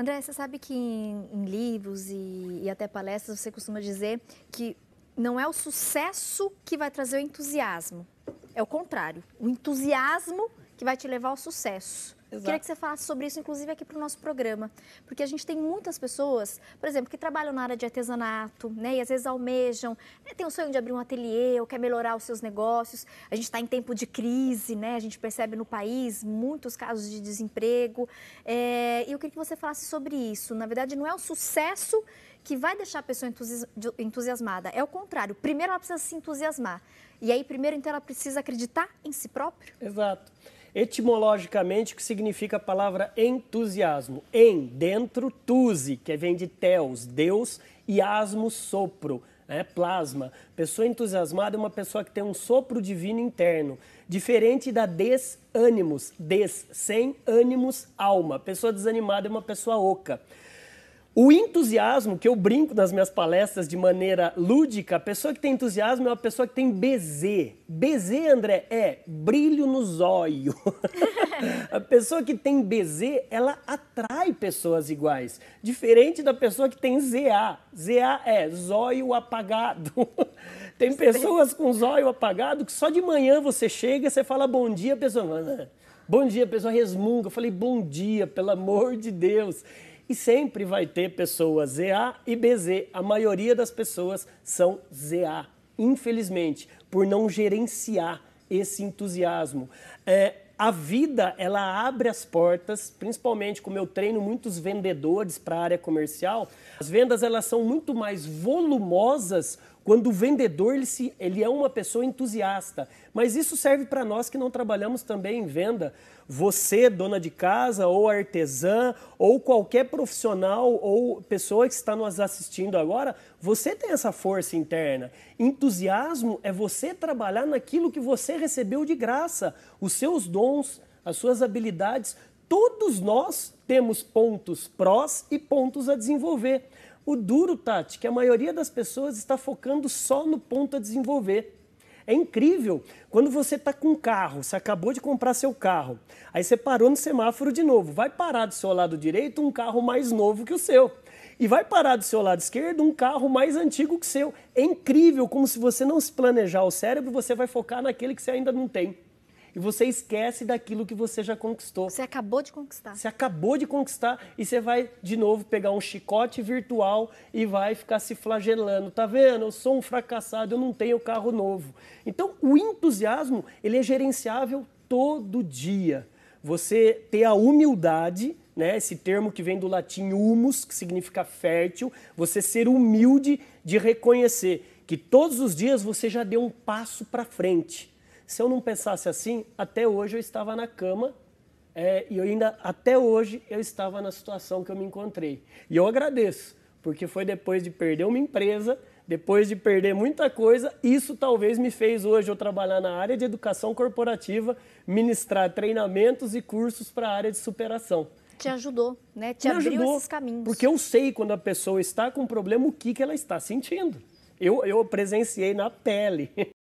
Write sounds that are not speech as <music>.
André, você sabe que em, em livros e, e até palestras você costuma dizer que não é o sucesso que vai trazer o entusiasmo, é o contrário, o entusiasmo que vai te levar ao sucesso. Exato. Queria que você falasse sobre isso, inclusive, aqui para o nosso programa. Porque a gente tem muitas pessoas, por exemplo, que trabalham na área de artesanato, né? E às vezes almejam, né, tem o sonho de abrir um ateliê ou quer melhorar os seus negócios. A gente está em tempo de crise, né? A gente percebe no país muitos casos de desemprego. É, e eu queria que você falasse sobre isso. Na verdade, não é o sucesso que vai deixar a pessoa entusiasmada. É o contrário. Primeiro ela precisa se entusiasmar. E aí, primeiro, então, ela precisa acreditar em si próprio? Exato. Etimologicamente, o que significa a palavra entusiasmo? Em, dentro, tuse, que vem de teus, Deus, e asmo, sopro, né? plasma. Pessoa entusiasmada é uma pessoa que tem um sopro divino interno, diferente da desânimos, des, sem ânimos, alma. Pessoa desanimada é uma pessoa oca. O entusiasmo, que eu brinco nas minhas palestras de maneira lúdica, a pessoa que tem entusiasmo é uma pessoa que tem BZ. BZ, André, é brilho no zóio. <laughs> a pessoa que tem BZ, ela atrai pessoas iguais. Diferente da pessoa que tem ZA. ZA é zóio apagado. <laughs> tem pessoas com zóio apagado que só de manhã você chega e você fala bom dia, a pessoa. Bom dia, pessoa resmunga. Eu falei, bom dia, pelo amor de Deus e sempre vai ter pessoas ZA e BZ. A maioria das pessoas são ZA, infelizmente, por não gerenciar esse entusiasmo. É, a vida ela abre as portas, principalmente como eu treino muitos vendedores para a área comercial. As vendas elas são muito mais volumosas quando o vendedor ele, se, ele é uma pessoa entusiasta. Mas isso serve para nós que não trabalhamos também em venda. Você, dona de casa, ou artesã, ou qualquer profissional ou pessoa que está nos assistindo agora, você tem essa força interna. Entusiasmo é você trabalhar naquilo que você recebeu de graça, os seus dons, as suas habilidades. Todos nós temos pontos prós e pontos a desenvolver. O duro, Tati, que a maioria das pessoas está focando só no ponto a desenvolver. É incrível quando você está com um carro, você acabou de comprar seu carro, aí você parou no semáforo de novo. Vai parar do seu lado direito um carro mais novo que o seu. E vai parar do seu lado esquerdo um carro mais antigo que o seu. É incrível como se você não se planejar o cérebro, você vai focar naquele que você ainda não tem e você esquece daquilo que você já conquistou. Você acabou de conquistar. Você acabou de conquistar e você vai de novo pegar um chicote virtual e vai ficar se flagelando. Tá vendo? Eu sou um fracassado, eu não tenho carro novo. Então, o entusiasmo, ele é gerenciável todo dia. Você ter a humildade né? Esse termo que vem do latim humus, que significa fértil, você ser humilde de reconhecer que todos os dias você já deu um passo para frente. Se eu não pensasse assim, até hoje eu estava na cama é, e eu ainda até hoje eu estava na situação que eu me encontrei. E eu agradeço, porque foi depois de perder uma empresa, depois de perder muita coisa, isso talvez me fez hoje eu trabalhar na área de educação corporativa, ministrar treinamentos e cursos para a área de superação. Te ajudou, né? Te me abriu ajudou, esses caminhos. Porque eu sei quando a pessoa está com um problema o que, que ela está sentindo. Eu, eu presenciei na pele. <laughs>